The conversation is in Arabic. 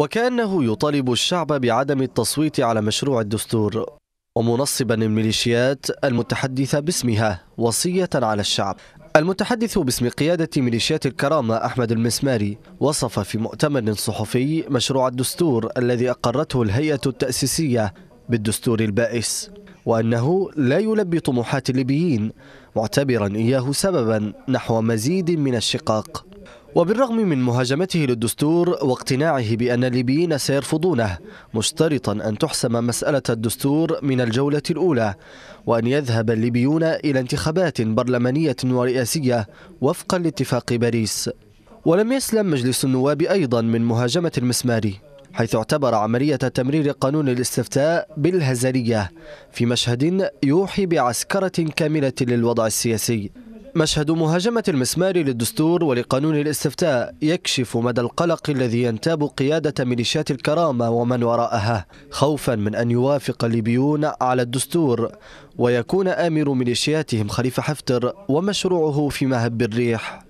وكأنه يطالب الشعب بعدم التصويت على مشروع الدستور ومنصبا الميليشيات المتحدثة باسمها وصية على الشعب المتحدث باسم قيادة ميليشيات الكرامة أحمد المسماري وصف في مؤتمر صحفي مشروع الدستور الذي أقرته الهيئة التأسيسية بالدستور البائس وأنه لا يلبي طموحات الليبيين معتبرا إياه سببا نحو مزيد من الشقاق وبالرغم من مهاجمته للدستور واقتناعه بأن الليبيين سيرفضونه مشترطا أن تحسم مسألة الدستور من الجولة الأولى وأن يذهب الليبيون إلى انتخابات برلمانية ورئاسية وفقا لاتفاق باريس ولم يسلم مجلس النواب أيضا من مهاجمة المسماري حيث اعتبر عملية تمرير قانون الاستفتاء بالهزلية في مشهد يوحي بعسكرة كاملة للوضع السياسي مشهد مهاجمة المسمار للدستور ولقانون الاستفتاء يكشف مدى القلق الذي ينتاب قيادة ميليشيات الكرامة ومن وراءها خوفا من أن يوافق الليبيون على الدستور ويكون آمر ميليشياتهم خليفة حفتر ومشروعه في مهب الريح